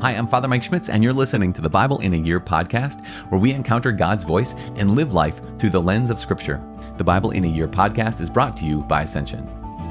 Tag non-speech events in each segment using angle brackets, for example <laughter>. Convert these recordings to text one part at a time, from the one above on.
Hi, I'm Father Mike Schmitz, and you're listening to the Bible in a Year podcast, where we encounter God's voice and live life through the lens of Scripture. The Bible in a Year podcast is brought to you by Ascension.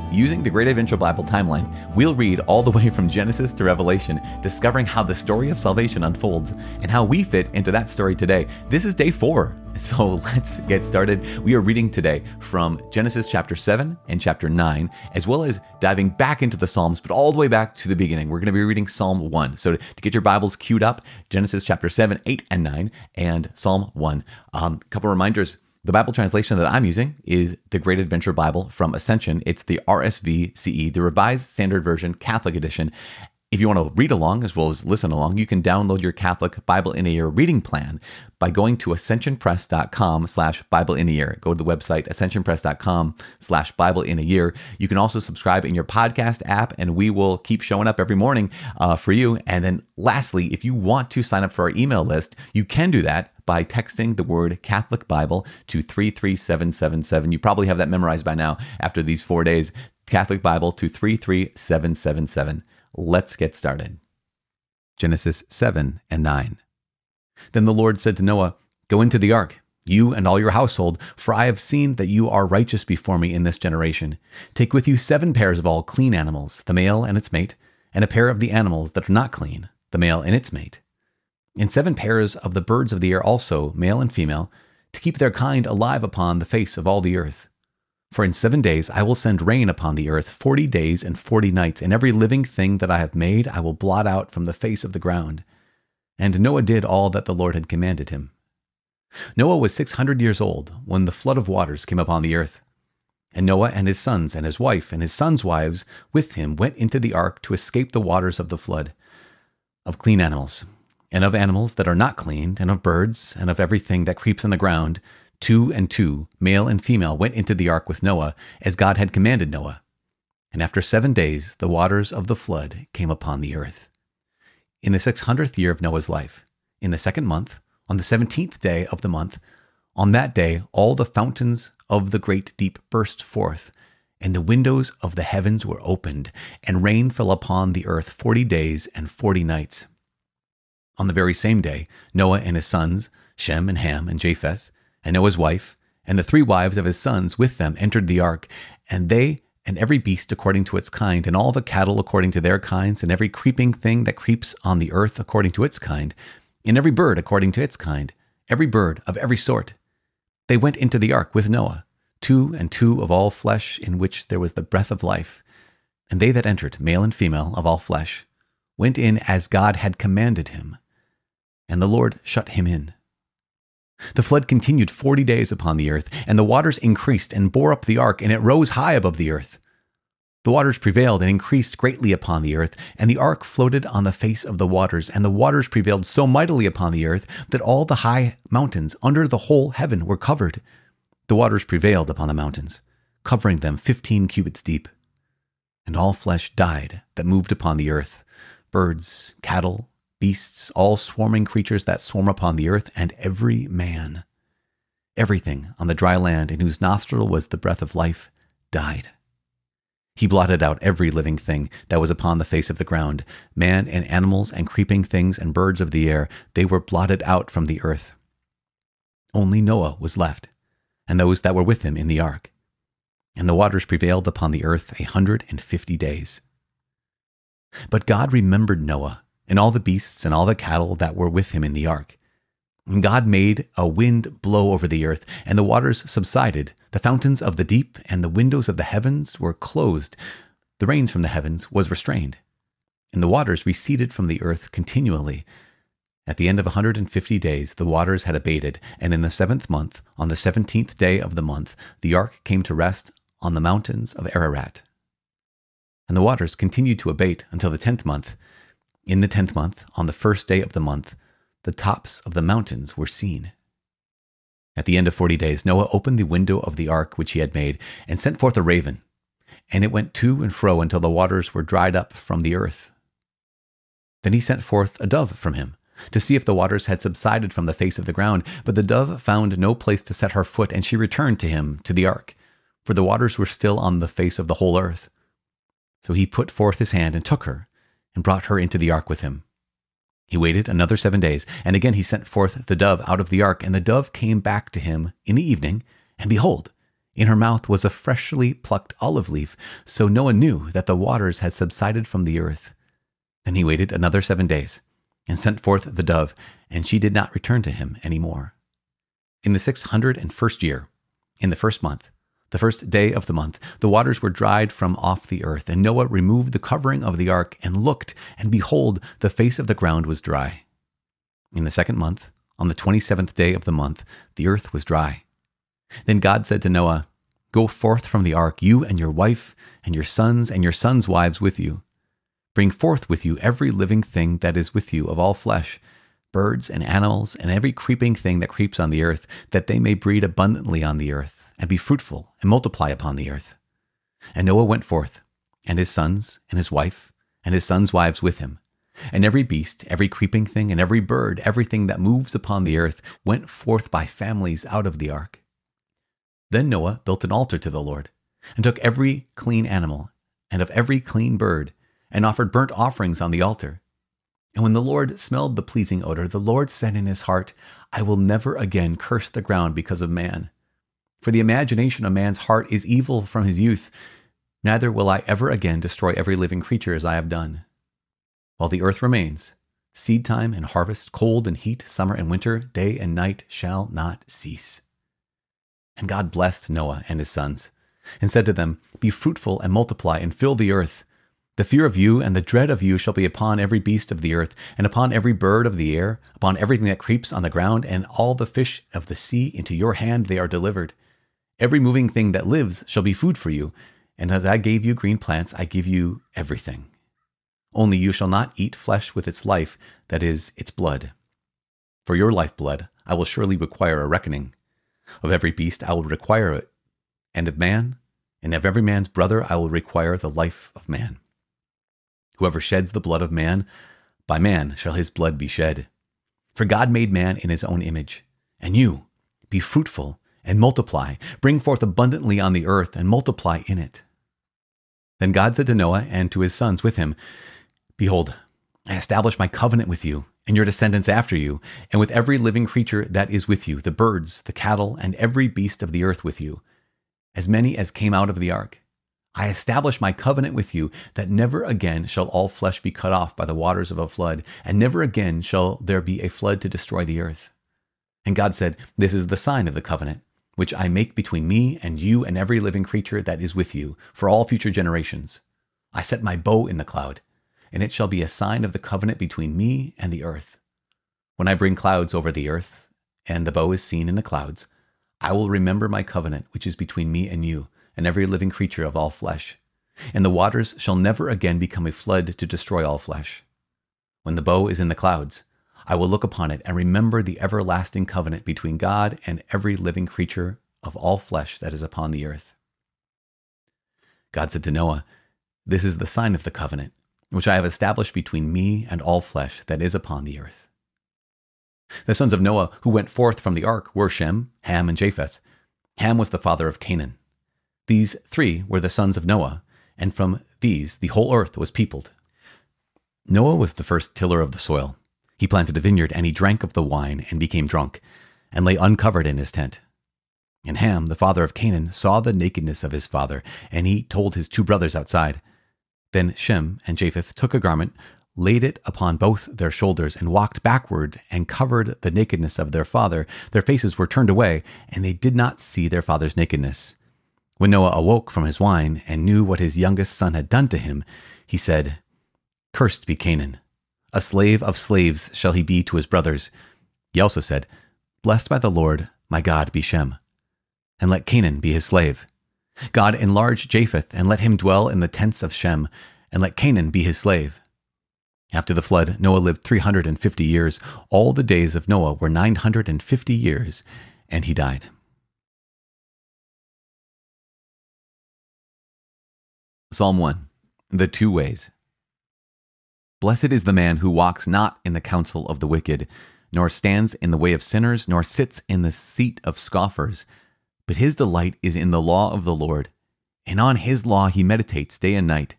Using the Great Adventure Bible timeline, we'll read all the <laughs> way from Genesis to Revelation, discovering how the story of salvation unfolds and how we fit into that story today. This is day four <laughs> So let's get started. We are reading today from Genesis chapter 7 and chapter 9, as well as diving back into the Psalms, but all the way back to the beginning. We're going to be reading Psalm 1. So to get your Bibles queued up, Genesis chapter 7, 8, and 9, and Psalm 1. A um, couple reminders. The Bible translation that I'm using is the Great Adventure Bible from Ascension. It's the RSV CE, the Revised Standard Version Catholic Edition. If you want to read along as well as listen along, you can download your Catholic Bible in a Year reading plan by going to ascensionpress.com slash Bible in a Year. Go to the website ascensionpress.com slash Bible in a Year. You can also subscribe in your podcast app, and we will keep showing up every morning uh, for you. And then lastly, if you want to sign up for our email list, you can do that by texting the word Catholic Bible to 33777. You probably have that memorized by now after these four days. Catholic Bible to 33777. Let's get started. Genesis 7 and 9. Then the Lord said to Noah, Go into the ark, you and all your household, for I have seen that you are righteous before me in this generation. Take with you seven pairs of all clean animals, the male and its mate, and a pair of the animals that are not clean, the male and its mate. And seven pairs of the birds of the air also, male and female, to keep their kind alive upon the face of all the earth. For in seven days I will send rain upon the earth, forty days and forty nights, and every living thing that I have made I will blot out from the face of the ground. And Noah did all that the Lord had commanded him. Noah was six hundred years old when the flood of waters came upon the earth. And Noah and his sons and his wife and his sons' wives with him went into the ark to escape the waters of the flood, of clean animals, and of animals that are not cleaned, and of birds, and of everything that creeps on the ground, Two and two, male and female, went into the ark with Noah, as God had commanded Noah. And after seven days, the waters of the flood came upon the earth. In the six hundredth year of Noah's life, in the second month, on the seventeenth day of the month, on that day all the fountains of the great deep burst forth, and the windows of the heavens were opened, and rain fell upon the earth forty days and forty nights. On the very same day, Noah and his sons, Shem and Ham and Japheth, and Noah's wife, and the three wives of his sons with them entered the ark, and they and every beast according to its kind, and all the cattle according to their kinds, and every creeping thing that creeps on the earth according to its kind, and every bird according to its kind, every bird of every sort. They went into the ark with Noah, two and two of all flesh, in which there was the breath of life. And they that entered, male and female, of all flesh, went in as God had commanded him. And the Lord shut him in, the flood continued forty days upon the earth, and the waters increased and bore up the ark, and it rose high above the earth. The waters prevailed and increased greatly upon the earth, and the ark floated on the face of the waters, and the waters prevailed so mightily upon the earth that all the high mountains under the whole heaven were covered. The waters prevailed upon the mountains, covering them fifteen cubits deep. And all flesh died that moved upon the earth birds, cattle, beasts, all swarming creatures that swarm upon the earth, and every man. Everything on the dry land in whose nostril was the breath of life died. He blotted out every living thing that was upon the face of the ground man and animals and creeping things and birds of the air. They were blotted out from the earth. Only Noah was left, and those that were with him in the ark. And the waters prevailed upon the earth a hundred and fifty days. But God remembered Noah and all the beasts and all the cattle that were with him in the ark. When God made a wind blow over the earth, and the waters subsided, the fountains of the deep and the windows of the heavens were closed, the rains from the heavens was restrained, and the waters receded from the earth continually. At the end of a 150 days, the waters had abated, and in the seventh month, on the 17th day of the month, the ark came to rest on the mountains of Ararat. And the waters continued to abate until the tenth month, in the tenth month, on the first day of the month, the tops of the mountains were seen. At the end of forty days, Noah opened the window of the ark which he had made, and sent forth a raven, and it went to and fro until the waters were dried up from the earth. Then he sent forth a dove from him, to see if the waters had subsided from the face of the ground, but the dove found no place to set her foot, and she returned to him to the ark, for the waters were still on the face of the whole earth. So he put forth his hand and took her, and brought her into the ark with him. He waited another seven days, and again he sent forth the dove out of the ark, and the dove came back to him in the evening, and behold, in her mouth was a freshly plucked olive leaf, so no one knew that the waters had subsided from the earth. Then he waited another seven days, and sent forth the dove, and she did not return to him any more. In the six hundred and first year, in the first month, the first day of the month, the waters were dried from off the earth, and Noah removed the covering of the ark and looked, and behold, the face of the ground was dry. In the second month, on the 27th day of the month, the earth was dry. Then God said to Noah, Go forth from the ark, you and your wife, and your sons, and your sons' wives with you. Bring forth with you every living thing that is with you of all flesh, birds and animals and every creeping thing that creeps on the earth, that they may breed abundantly on the earth, and be fruitful, and multiply upon the earth. And Noah went forth, and his sons, and his wife, and his sons' wives with him. And every beast, every creeping thing, and every bird, everything that moves upon the earth, went forth by families out of the ark. Then Noah built an altar to the Lord, and took every clean animal, and of every clean bird, and offered burnt offerings on the altar. And when the Lord smelled the pleasing odor, the Lord said in his heart, I will never again curse the ground because of man. For the imagination of man's heart is evil from his youth. Neither will I ever again destroy every living creature as I have done. While the earth remains, seed time and harvest, cold and heat, summer and winter, day and night shall not cease. And God blessed Noah and his sons, and said to them, Be fruitful and multiply, and fill the earth the fear of you and the dread of you shall be upon every beast of the earth, and upon every bird of the air, upon everything that creeps on the ground, and all the fish of the sea. Into your hand they are delivered. Every moving thing that lives shall be food for you, and as I gave you green plants, I give you everything. Only you shall not eat flesh with its life, that is, its blood. For your lifeblood I will surely require a reckoning. Of every beast I will require it, and of man, and of every man's brother I will require the life of man. Whoever sheds the blood of man, by man shall his blood be shed. For God made man in his own image. And you, be fruitful and multiply, bring forth abundantly on the earth and multiply in it. Then God said to Noah and to his sons with him, Behold, I establish my covenant with you and your descendants after you, and with every living creature that is with you, the birds, the cattle, and every beast of the earth with you, as many as came out of the ark. I establish my covenant with you that never again shall all flesh be cut off by the waters of a flood, and never again shall there be a flood to destroy the earth. And God said, This is the sign of the covenant, which I make between me and you and every living creature that is with you for all future generations. I set my bow in the cloud, and it shall be a sign of the covenant between me and the earth. When I bring clouds over the earth, and the bow is seen in the clouds, I will remember my covenant, which is between me and you and every living creature of all flesh. And the waters shall never again become a flood to destroy all flesh. When the bow is in the clouds, I will look upon it and remember the everlasting covenant between God and every living creature of all flesh that is upon the earth. God said to Noah, This is the sign of the covenant, which I have established between me and all flesh that is upon the earth. The sons of Noah who went forth from the ark were Shem, Ham, and Japheth. Ham was the father of Canaan. These three were the sons of Noah, and from these the whole earth was peopled. Noah was the first tiller of the soil. He planted a vineyard, and he drank of the wine, and became drunk, and lay uncovered in his tent. And Ham, the father of Canaan, saw the nakedness of his father, and he told his two brothers outside. Then Shem and Japheth took a garment, laid it upon both their shoulders, and walked backward and covered the nakedness of their father. Their faces were turned away, and they did not see their father's nakedness. When Noah awoke from his wine and knew what his youngest son had done to him, he said, Cursed be Canaan. A slave of slaves shall he be to his brothers. He also said, Blessed by the Lord, my God, be Shem. And let Canaan be his slave. God enlarge Japheth, and let him dwell in the tents of Shem, and let Canaan be his slave. After the flood, Noah lived 350 years. All the days of Noah were 950 years, and he died. Psalm 1 The Two Ways Blessed is the man who walks not in the counsel of the wicked, nor stands in the way of sinners, nor sits in the seat of scoffers, but his delight is in the law of the Lord, and on his law he meditates day and night.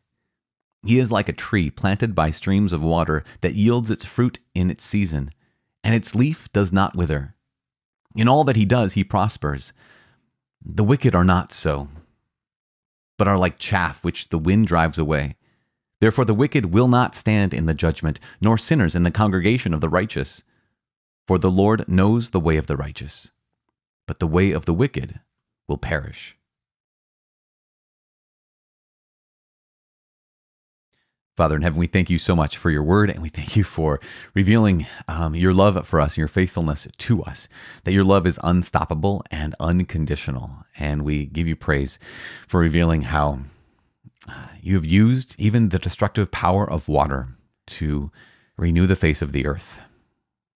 He is like a tree planted by streams of water that yields its fruit in its season, and its leaf does not wither. In all that he does, he prospers. The wicked are not so but are like chaff which the wind drives away. Therefore the wicked will not stand in the judgment, nor sinners in the congregation of the righteous. For the Lord knows the way of the righteous, but the way of the wicked will perish. Father in heaven, we thank you so much for your word and we thank you for revealing um, your love for us and your faithfulness to us, that your love is unstoppable and unconditional. And we give you praise for revealing how uh, you have used even the destructive power of water to renew the face of the earth.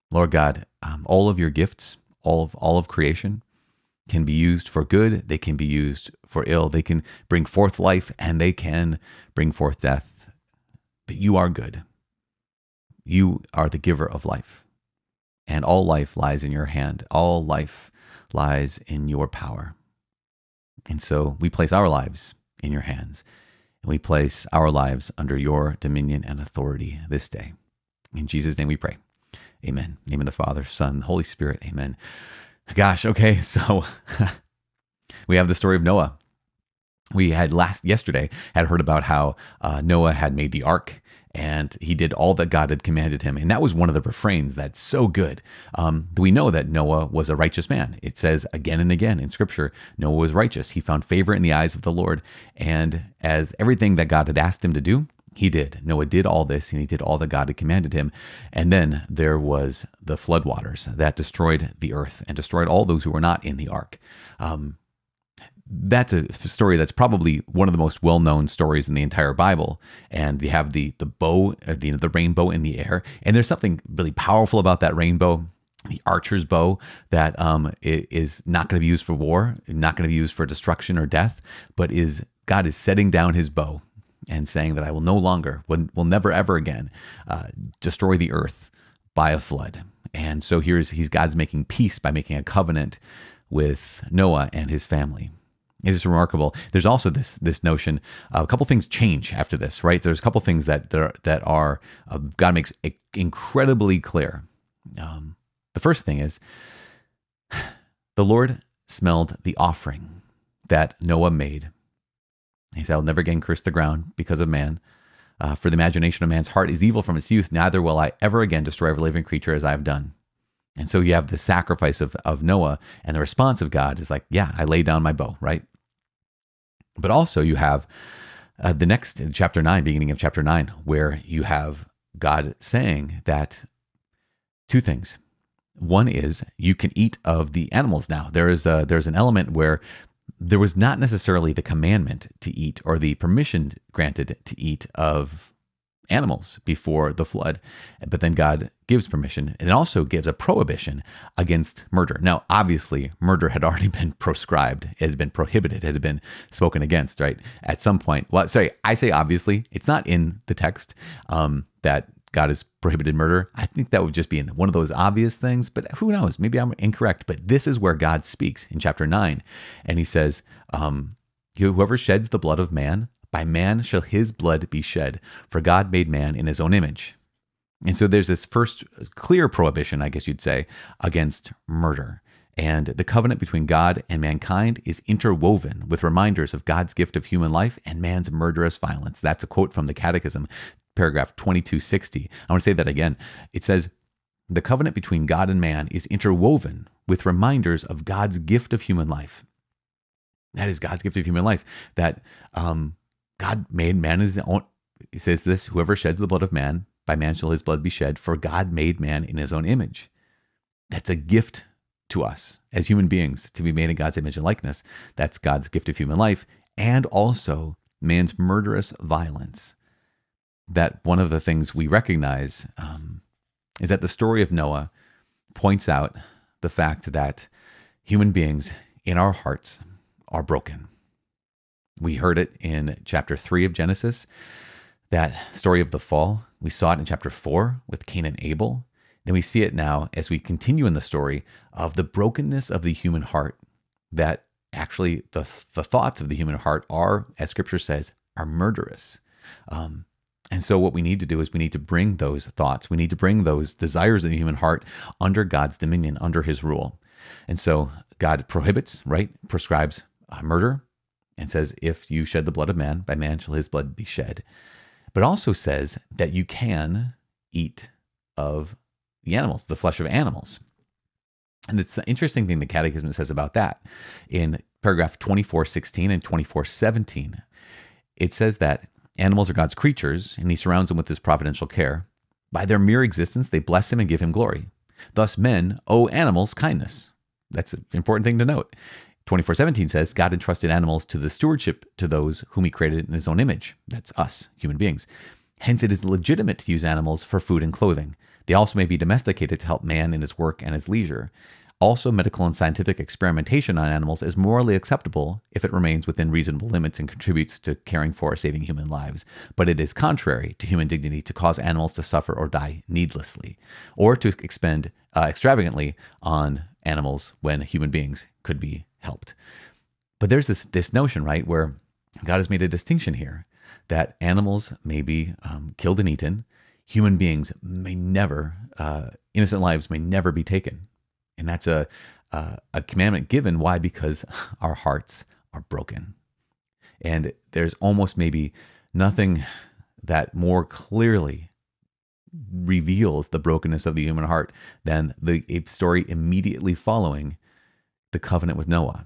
Lord God, um, all of your gifts, all of, all of creation, can be used for good, they can be used for ill, they can bring forth life, and they can bring forth death. But you are good. You are the giver of life. And all life lies in your hand, all life lies in your power. And so we place our lives in your hands, and we place our lives under your dominion and authority this day. In Jesus' name we pray. Amen. name of the Father, Son, Holy Spirit. Amen. Gosh, okay, <laughs> so <laughs> we have the story of Noah we had last yesterday had heard about how uh, Noah had made the ark and he did all that God had commanded him. And that was one of the refrains that's so good. Um, we know that Noah was a righteous man. It says again and again in Scripture Noah was righteous. He found favor in the eyes of the Lord. And as everything that God had asked him to do, he did. Noah did all this and he did all that God had commanded him. And then there was the floodwaters that destroyed the earth and destroyed all those who were not in the ark. Um, that's a story that's probably one of the most well-known stories in the entire Bible. And they have the the bow, uh, the the rainbow in the air, and there's something really powerful about that rainbow. The archer's bow that um, is not going to be used for war, not going to be used for destruction or death, but is God is setting down His bow and saying that I will no longer, will never ever again, uh, destroy the earth by a flood. And so here's he's God's making peace by making a covenant with Noah and his family. It is remarkable. There's also this this notion. Uh, a couple things change after this, right? There's a couple things that that are, that are uh, God makes incredibly clear. Um, the first thing is <sighs> the Lord smelled the offering that Noah made. He said, "I'll never again curse the ground because of man." Uh, for the imagination of man's heart is evil from its youth, neither will I ever again destroy every living creature as I have done. And so you have the sacrifice of, of Noah, and the response of God is like, Yeah, I lay down my bow, right? But also, you have uh, the next chapter nine, beginning of chapter nine, where you have God saying that two things. One is you can eat of the animals now. There is a, there's an element where there was not necessarily the commandment to eat or the permission granted to eat of animals before the flood. But then God gives permission and also gives a prohibition against murder. Now, obviously, murder had already <laughs> been proscribed, it had been prohibited, it had been spoken against, right? At some point, well, sorry, I say obviously, it's not in the text um, that God has prohibited murder. I think that would just be one of those obvious things, but who knows? Maybe I'm incorrect. But this is where God speaks in chapter 9, and he says, um, Whoever sheds the blood of man, by man shall his blood be shed, for God made man in his own image. And so there's this first clear prohibition, I guess you'd say, against murder. And the covenant between God and mankind is interwoven with reminders of God's gift of human life and man's murderous violence. That's a quote from the Catechism, paragraph 2260. I want to say that again. It says, The covenant between God and man is interwoven with reminders of God's gift of human life. That is God's gift of human life. That um, God made man in his own. He says this whoever sheds the blood of man, by man shall his blood be shed, for God made man in his own image. That's a gift to us as human beings to be made in God's image and likeness. That's God's gift of human life and also man's murderous violence. That one of the things we recognize um, is that the story of Noah points out the fact that human beings in our hearts are broken. We heard it in chapter 3 of Genesis, that story of the fall. We saw it in chapter 4 with Cain and Abel. Then we see it now as we continue in the story of the brokenness of the human heart, that actually the, the thoughts of the human heart are, as scripture says, are murderous. Um, and so, what we need to do is we need to bring those thoughts, we need to bring those desires of the human heart under God's dominion, under his rule. And so, God prohibits, right? Prescribes uh, murder, and says, If you shed the blood of man, by man shall his blood be shed. But also says that you can eat of the animals, the flesh of animals. And it's the interesting thing the Catechism says about that. In paragraph 2416 and 2417, it says that animals are God's creatures, and he surrounds them with his providential care. By their mere existence, they bless him and give him glory. Thus, men owe animals kindness. That's an important thing to note. 2417 says God entrusted animals to the stewardship to those whom he created in his own image. That's us, human beings. Hence, it is legitimate to use animals for food and clothing. They also may be domesticated to help man in his work and his leisure. Also, medical and scientific experimentation on animals is morally acceptable if it remains within reasonable limits and contributes to caring for or saving human lives, but it is contrary to human dignity to cause animals to suffer or die needlessly, or to expend uh, extravagantly on animals when human beings could be helped. But there's this this notion, right, where God has made a distinction here that animals may be um, killed and eaten, human beings may never, uh, innocent lives may never be taken, and that's a a commandment given. Why? Because <laughs> our hearts are broken, and there's almost maybe nothing that more clearly reveals the brokenness of the human heart than the story immediately following the covenant with Noah.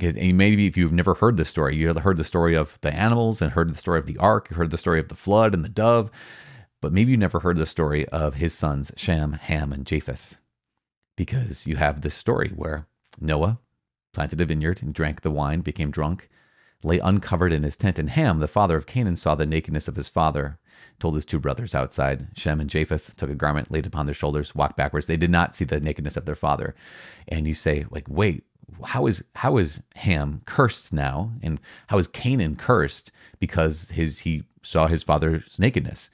And maybe if you've never heard this story, you heard the story of the animals and heard the story of the ark, you heard the story of the flood and the dove, but maybe you never heard the story of his sons Shem, Ham, and Japheth. Because you have this story where Noah planted a vineyard and drank the wine, became drunk, lay uncovered in his tent, and Ham, the father of Canaan, saw the nakedness of his father told his two brothers outside. Shem and Japheth took a garment, laid upon their shoulders, walked backwards. They did not see the nakedness of their father. And you say, like, wait, how is how is Ham cursed now, and how is Canaan cursed because his he saw his father's nakedness?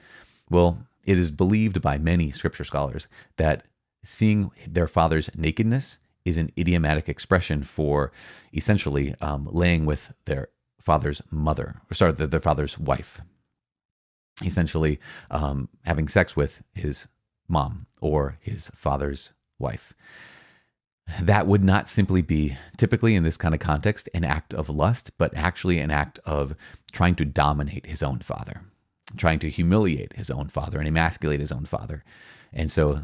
Well, it is believed by many scripture scholars that seeing their father's nakedness is an idiomatic expression for essentially um, laying with their father's mother, or sorry, their, their father's wife essentially um, having sex with his mom or his father's wife. That would not simply be, typically in this kind of context, an act of lust, but actually an act of trying to dominate his own father, trying to humiliate his own father and emasculate his own father. And so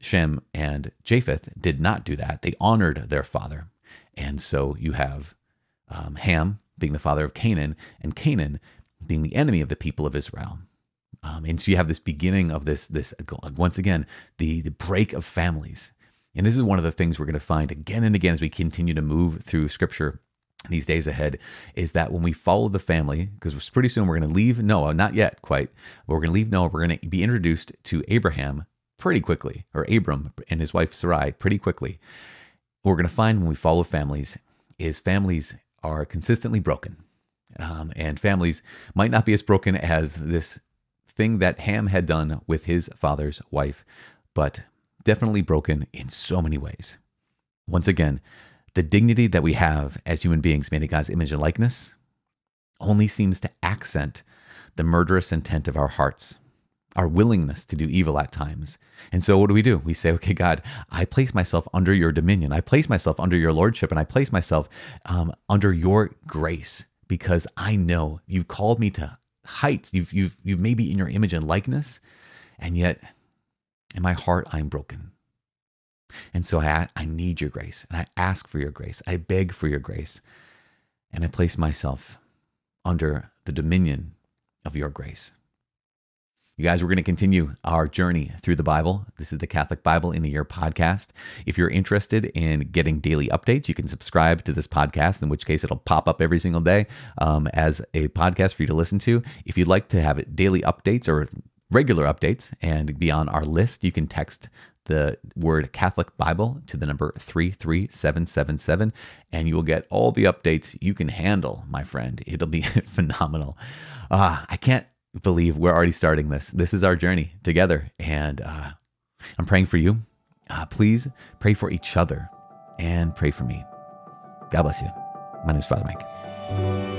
Shem and Japheth did not do that. They honored their father. And so you have um, Ham being the father of Canaan, and Canaan being the enemy of the people of Israel. Um, and so you have this beginning of this this once again the the break of families. And this is one of the things we're going to find again and again as we continue to move through Scripture these days ahead is that when we follow the family, because pretty soon we're going to leave Noah, not yet quite, but we're going to leave Noah. We're going to be introduced to Abraham pretty quickly, or Abram and his wife Sarai pretty quickly. What we're going to find when we follow families is families are consistently broken um, and families might not be as broken as this thing that Ham had done with his father's wife, but definitely broken in so many ways. Once again, the dignity that we have as human beings made in God's image and likeness only seems to accent the murderous intent of our hearts, our willingness to do evil at times. And so, what do we do? We say, okay, God, I place myself under your dominion. I place myself under your lordship, and I place myself um, under your grace because I know you've called me to heights. You've you've you've maybe in your image and likeness, and yet in my heart I'm broken. And so I I need your grace, and I ask for your grace. I beg for your grace, and I place myself under the dominion of your grace. You guys, we're going to continue our journey through the Bible. This is the Catholic Bible in a Year podcast. If you're interested in getting daily updates, you can subscribe to this podcast, in which case it'll pop up every single day um, as a podcast for you to listen to. If you'd like to have daily updates or regular updates and be on our list, you can text the word Catholic Bible to the number 33777, and you will get all the updates you can handle, my friend. It'll be <laughs> phenomenal. Uh, I can't believe we're already starting this. This is our journey together. And uh, I'm praying for you. Uh, please pray for each other and pray for me. God bless you. My name is Father Mike.